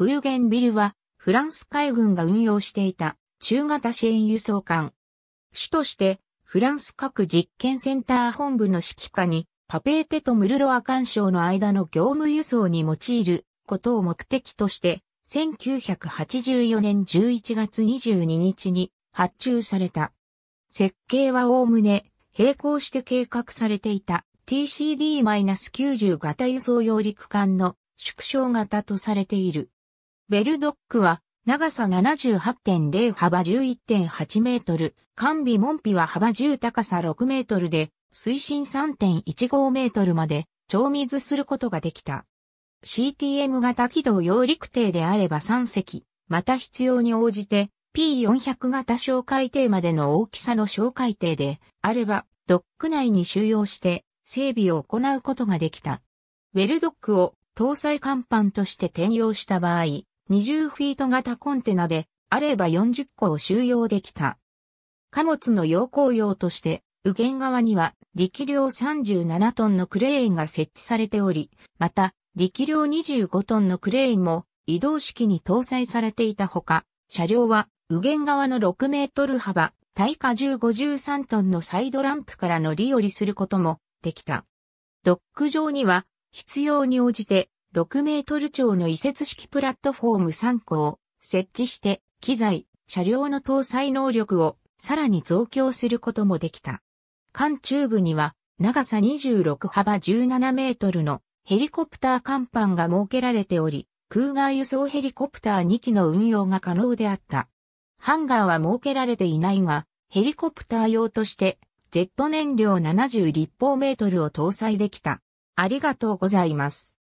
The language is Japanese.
ブーゲンビルは、フランス海軍が運用していた中型支援輸送艦。主として、フランス各実験センター本部の指揮下に、パペーテとムルロア干渉の間の業務輸送に用いることを目的として、1984年11月22日に発注された。設計はおおむね並行して計画されていた TCD-90 型輸送揚陸艦の縮小型とされている。ベルドックは長さ78.0幅11.8メートル、完備門扉は幅10高さ6メートルで、水深3.15メートルまで、超水することができた。CTM 型軌道揚陸艇であれば3隻、また必要に応じて P400 型小海艇までの大きさの小海艇であれば、ドック内に収容して整備を行うことができた。ウェルドックを搭載甲板として転用した場合、20フィート型コンテナで、あれば40個を収容できた。貨物の要項用として、右舷側には力量37トンのクレーンが設置されており、また力量25トンのクレーンも移動式に搭載されていたほか、車両は右舷側の6メートル幅、耐荷重53トンのサイドランプから乗り降りすることもできた。ドック上には必要に応じて6メートル超の移設式プラットフォーム3個を設置して、機材、車両の搭載能力をさらに増強することもできた。艦中部には長さ26幅17メートルのヘリコプター甲板が設けられており、空外輸送ヘリコプター2機の運用が可能であった。ハンガーは設けられていないが、ヘリコプター用として、ジェット燃料70立方メートルを搭載できた。ありがとうございます。